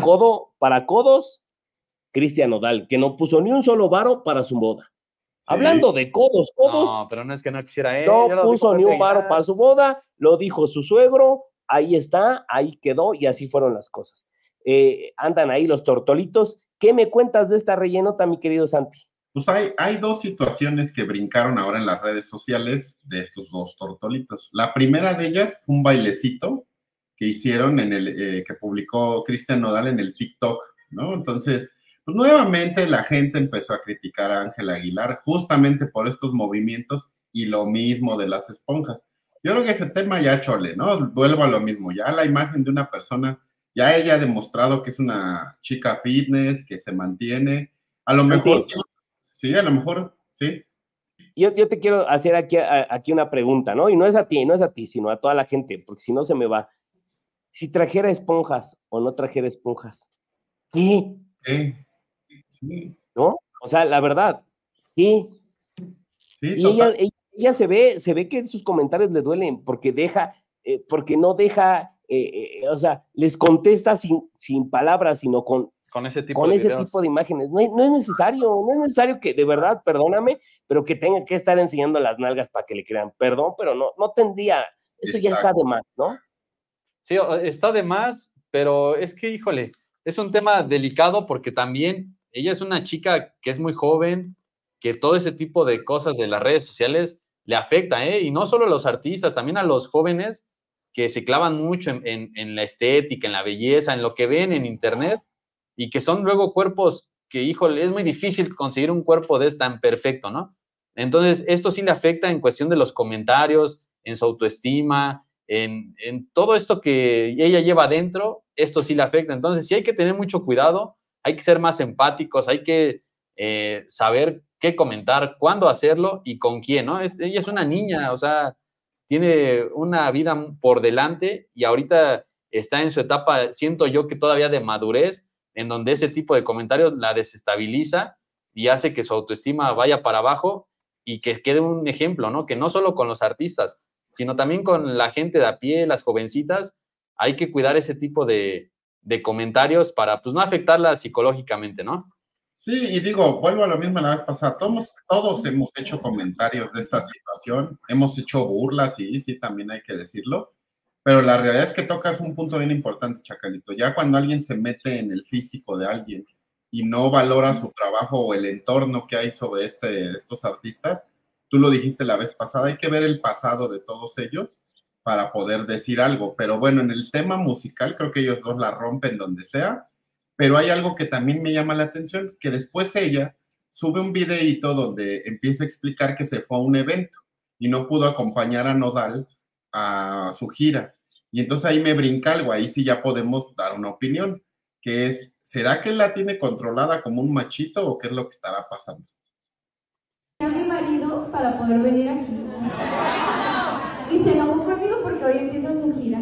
codo para codos, Cristian Odal, que no puso ni un solo varo para su boda. Hablando de codos, codos. No, pero no es que no quisiera él. No puso ni un varo para su boda, lo dijo su suegro, ahí está, ahí quedó y así fueron las cosas. Eh, andan ahí los tortolitos. ¿Qué me cuentas de esta rellenota, mi querido Santi? Pues hay, hay dos situaciones que brincaron ahora en las redes sociales de estos dos tortolitos. La primera de ellas, un bailecito que hicieron en el eh, que publicó Cristian Nodal en el TikTok, ¿no? Entonces, pues nuevamente la gente empezó a criticar a Ángel Aguilar justamente por estos movimientos y lo mismo de las esponjas. Yo creo que ese tema ya chole, ¿no? Vuelvo a lo mismo, ya la imagen de una persona, ya ella ha demostrado que es una chica fitness, que se mantiene, a lo mejor, sí, a lo mejor, sí. Yo, yo te quiero hacer aquí, aquí una pregunta, ¿no? Y no es a ti, no es a ti, sino a toda la gente, porque si no se me va si trajera esponjas o no trajera esponjas. ¿Qué? Sí. ¿No? O sea, la verdad, Sí, y ella, se ve, se ve que sus comentarios le duelen porque deja, eh, porque no deja, eh, eh, o sea, les contesta sin, sin palabras, sino con, ese tipo, de, ese tipo de imágenes. No, es necesario, no es necesario que, de verdad, perdóname, pero que tenga que estar enseñando las nalgas para que le crean. Perdón, pero no, no tendría, eso ya está de más, ¿no? Sí, está de más, pero es que, híjole, es un tema delicado porque también ella es una chica que es muy joven, que todo ese tipo de cosas de las redes sociales le afecta, ¿eh? Y no solo a los artistas, también a los jóvenes que se clavan mucho en, la estética, en la belleza, en lo que ven en internet y que son luego cuerpos que, híjole, es muy difícil conseguir un cuerpo de tan perfecto, ¿no? Entonces, esto sí le afecta en cuestión de los comentarios, en su autoestima, en, todo esto que ella lleva adentro, esto sí le afecta. Entonces, sí hay que tener mucho cuidado, hay que ser más empáticos, hay que eh, saber qué comentar, cuándo hacerlo y con quién, ¿no? Este, ella es una niña, o sea, tiene una vida por delante y ahorita está en su etapa, siento yo que todavía de madurez, en donde ese tipo de comentarios la desestabiliza y hace que su autoestima vaya para abajo y que quede un ejemplo, ¿no? Que no solo con los artistas, sino también con la gente de a pie, las jovencitas, hay que cuidar ese tipo de, comentarios para pues no afectarlas psicológicamente, ¿no? Sí, y digo, vuelvo a lo mismo la vez pasada, todos, todos hemos hecho comentarios de esta situación, hemos hecho burlas y sí, también hay que decirlo, pero la realidad es que tocas un punto bien importante, Chacalito, ya cuando alguien se mete en el físico de alguien y no valora su trabajo o el entorno que hay sobre este, estos artistas, Tú lo dijiste la vez pasada, hay que ver el pasado de todos ellos para poder decir algo. Pero bueno, en el tema musical creo que ellos dos la rompen donde sea. Pero hay algo que también me llama la atención, que después ella sube un videíto donde empieza a explicar que se fue a un evento y no pudo acompañar a Nodal a su gira. Y entonces ahí me brinca algo, ahí sí ya podemos dar una opinión, que es, ¿será que la tiene controlada como un machito o qué es lo que estará pasando? para poder venir aquí. Y se enojó conmigo porque hoy empieza su gira.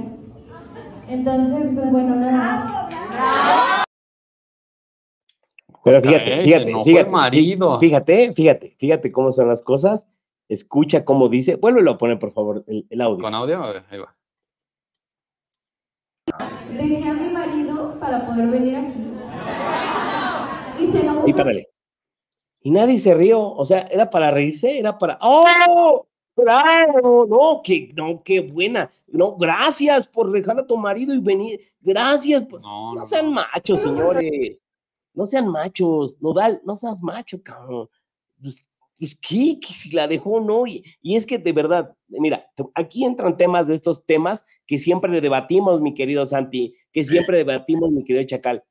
Entonces, pues bueno, nada. Más. Pero fíjate, fíjate, fíjate, fíjate, fíjate, cómo son las cosas. Escucha cómo dice. Vuélvelo a poner, por favor, el, audio. ¿Con audio? Ahí va. Dejé a mi marido para poder venir aquí. Y se enojó. Y párale y nadie se rió, o sea, era para reírse, era para, ¡oh! bravo, no, que no, qué buena. No, gracias por dejar a tu marido y venir. Gracias. No, sean machos, señores. No sean machos. No, no seas macho, cabrón. Pues, pues ¿qué? Si la dejó, no. Y, y, es que de verdad, mira, aquí entran temas de estos temas que siempre debatimos, mi querido Santi, que siempre debatimos, mi querido Chacal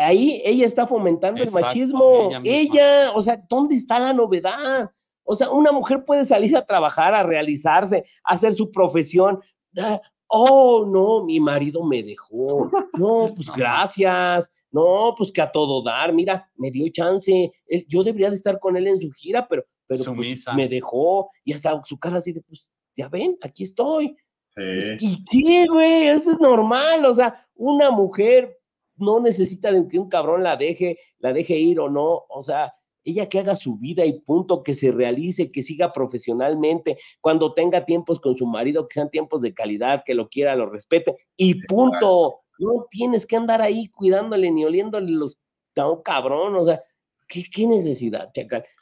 ahí ella está fomentando el machismo. Ella, o sea, ¿dónde está la novedad? O sea, una mujer puede salir a trabajar, a realizarse, a hacer su profesión. Ah, oh, no, mi marido me dejó. No, pues gracias. No, pues que a todo dar. Mira, me dio chance. Eh, yo debería de estar con él en su gira, pero, pero pues me dejó. Y hasta su casa así de, pues, ya ven, aquí estoy. Sí. Pues, ¿Y qué, güey? Eso es normal. O sea, una mujer no necesita de que un cabrón la deje, la deje ir o no, o sea, ella que haga su vida y punto, que se realice, que siga profesionalmente, cuando tenga tiempos con su marido, que sean tiempos de calidad, que lo quiera, lo respete y punto. No tienes que andar ahí cuidándole ni oliéndole los a cabrón, o sea, ¿qué, necesidad,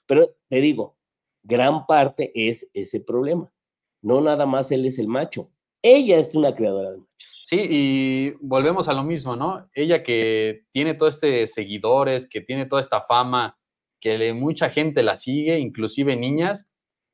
Pero te digo, gran parte es ese problema. No nada más él es el macho. Ella es una creadora de machos. Sí, y volvemos a lo mismo, ¿no? Ella que tiene todos estos seguidores, que tiene toda esta fama, que mucha gente la sigue, inclusive niñas,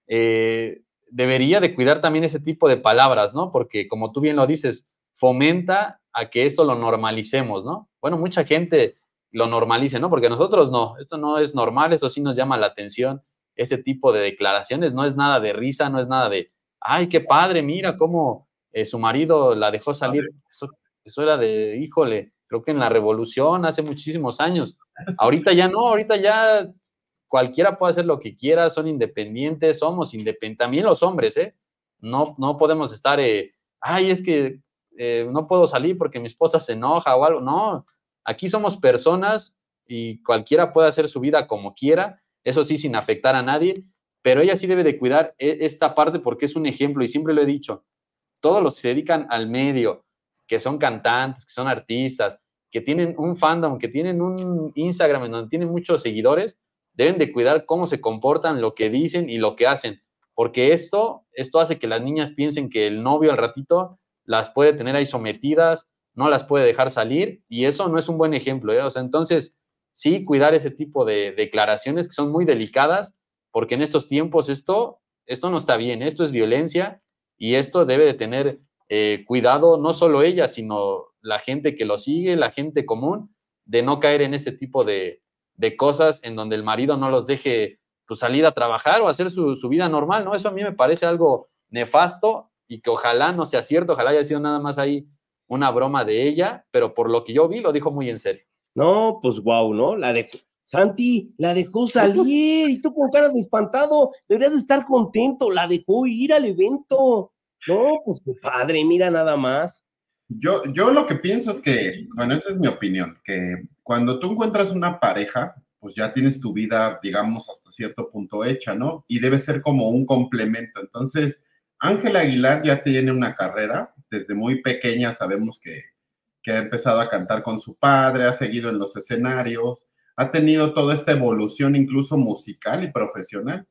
eh, debería de cuidar también ese tipo de palabras, ¿no? Porque como tú bien lo dices, fomenta a que esto lo normalicemos, ¿no? Bueno, mucha gente lo normalice, ¿no? Porque nosotros no, esto no es normal, esto sí nos llama la atención, ese tipo de declaraciones no es nada de risa, no es nada de, ay, qué padre, mira cómo eh, su marido la dejó salir, eso, eso era de, híjole, creo que en la revolución hace muchísimos años. Ahorita ya no, ahorita ya cualquiera puede hacer lo que quiera, son independientes, somos independientes, también los hombres, ¿eh? No, no podemos estar, eh, ay, es que eh, no puedo salir porque mi esposa se enoja o algo, no, aquí somos personas y cualquiera puede hacer su vida como quiera, eso sí, sin afectar a nadie, pero ella sí debe de cuidar e, esta parte porque es un ejemplo y siempre lo he dicho, todos los que se dedican al medio, que son cantantes, que son artistas, que tienen un fandom, que tienen un Instagram en donde tienen muchos seguidores, deben de cuidar cómo se comportan, lo que dicen y lo que hacen, porque esto, esto hace que las niñas piensen que el novio al ratito las puede tener ahí sometidas, no las puede dejar salir y eso no es un buen ejemplo. ¿eh? O entonces, sí, cuidar ese tipo de declaraciones que son muy delicadas, porque en estos tiempos esto, esto no está bien, esto es violencia y esto debe de tener eh, cuidado no solo ella, sino la gente que lo sigue, la gente común, de no caer en ese tipo de, de cosas en donde el marido no los deje pues, salir a trabajar o hacer su, su, vida normal, ¿no? Eso a mí me parece algo nefasto y que ojalá no sea cierto, ojalá haya sido nada más ahí una broma de ella, pero por lo que yo vi lo dijo muy en serio. No, pues wow, ¿no? La, de, Santi, la dejó salir y tú con cara de espantado, deberías estar contento, la dejó ir al evento. No, pues tu padre, mira nada más. Yo, yo lo que pienso es que, bueno, esa es mi opinión, que cuando tú encuentras una pareja, pues ya tienes tu vida, digamos, hasta cierto punto hecha, ¿no? Y debe ser como un complemento. Entonces, Ángela Aguilar ya tiene una carrera, desde muy pequeña sabemos que, que ha empezado a cantar con su padre, ha seguido en los escenarios, ha tenido toda esta evolución incluso musical y profesional.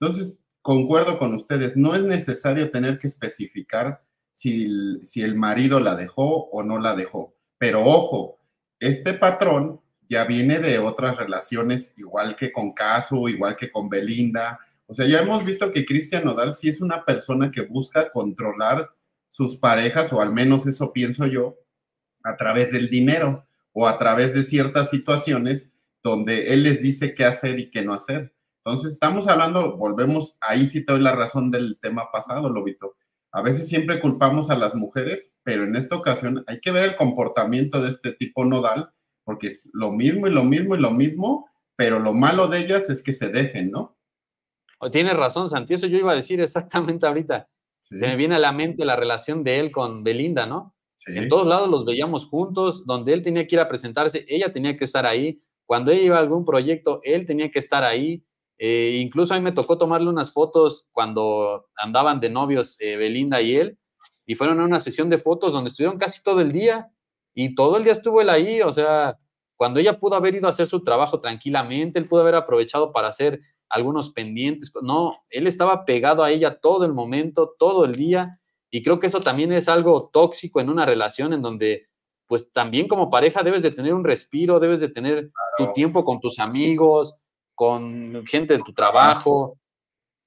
Entonces, concuerdo con ustedes, no es necesario tener que especificar si el, marido la dejó o no la dejó. Pero ojo, este patrón ya viene de otras relaciones, igual que con Casu, igual que con Belinda. O sea, ya hemos visto que Cristian Nodal sí es una persona que busca controlar sus parejas, o al menos eso pienso yo, a través del dinero o a través de ciertas situaciones donde él les dice qué hacer y qué no hacer. Entonces, estamos hablando, volvemos, ahí sí te doy la razón del tema pasado, Lobito. A veces siempre culpamos a las mujeres, pero en esta ocasión hay que ver el comportamiento de este tipo nodal, porque es lo mismo y lo mismo y lo mismo, pero lo malo de ellas es que se dejen, ¿no? tienes razón, Santi, eso yo iba a decir exactamente ahorita. Se me viene a la mente la relación de él con Belinda, ¿no? En todos lados los veíamos juntos, donde él tenía que ir a presentarse, ella tenía que estar ahí, cuando ella iba a algún proyecto, él tenía que estar ahí. Eh, incluso a mí me tocó tomarle unas fotos cuando andaban de novios eh, Belinda y él, y fueron a una sesión de fotos donde estuvieron casi todo el día, y todo el día estuvo él ahí, o sea, cuando ella pudo haber ido a hacer su trabajo tranquilamente, él pudo haber aprovechado para hacer algunos pendientes, no, él estaba pegado a ella todo el momento, todo el día, y creo que eso también es algo tóxico en una relación en donde pues también como pareja debes de tener un respiro, debes de tener tu tiempo con tus amigos, con gente de tu trabajo,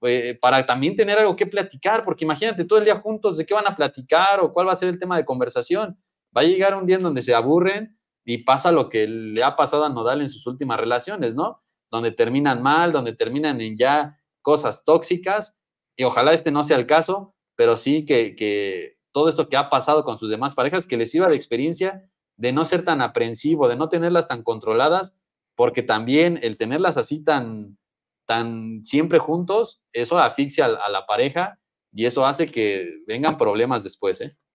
eh, para también tener algo que platicar, porque imagínate todo el día juntos de qué van a platicar o cuál va a ser el tema de conversación. Va a llegar un día en donde se aburren y pasa lo que le ha pasado a Nodal en sus últimas relaciones, ¿no? Donde terminan mal, donde terminan en ya cosas tóxicas, y ojalá este no sea el caso, pero sí que, que todo esto que ha pasado con sus demás parejas, que les iba la experiencia de no ser tan aprensivo, de no tenerlas tan controladas, porque también el tenerlas así tan, tan siempre juntos, eso asfixia a, la pareja y eso hace que vengan problemas después, ¿eh?